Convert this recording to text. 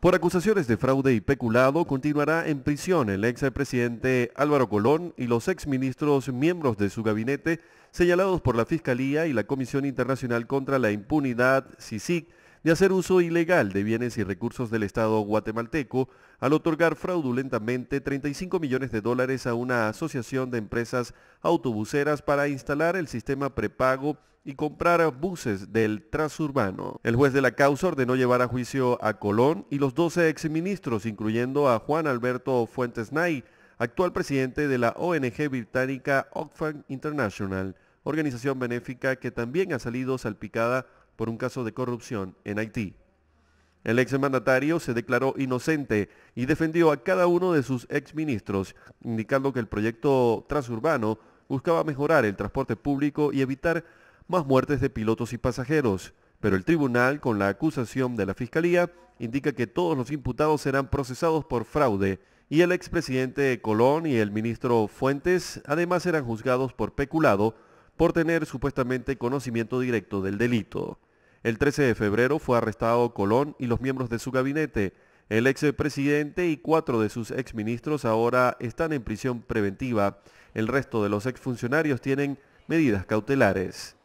Por acusaciones de fraude y peculado continuará en prisión el ex presidente Álvaro Colón y los ex ministros miembros de su gabinete señalados por la Fiscalía y la Comisión Internacional contra la Impunidad, CICIC, de hacer uso ilegal de bienes y recursos del Estado guatemalteco al otorgar fraudulentamente 35 millones de dólares a una asociación de empresas autobuseras para instalar el sistema prepago y comprar buses del transurbano. El juez de la causa ordenó llevar a juicio a Colón y los 12 exministros, incluyendo a Juan Alberto Fuentes Nay, actual presidente de la ONG británica Oxfam International, organización benéfica que también ha salido salpicada por un caso de corrupción en Haití. El exmandatario se declaró inocente y defendió a cada uno de sus exministros, indicando que el proyecto transurbano buscaba mejorar el transporte público y evitar más muertes de pilotos y pasajeros. Pero el tribunal, con la acusación de la Fiscalía, indica que todos los imputados serán procesados por fraude y el expresidente Colón y el ministro Fuentes además serán juzgados por peculado por tener supuestamente conocimiento directo del delito. El 13 de febrero fue arrestado Colón y los miembros de su gabinete. El ex presidente y cuatro de sus ex ministros ahora están en prisión preventiva. El resto de los ex funcionarios tienen medidas cautelares.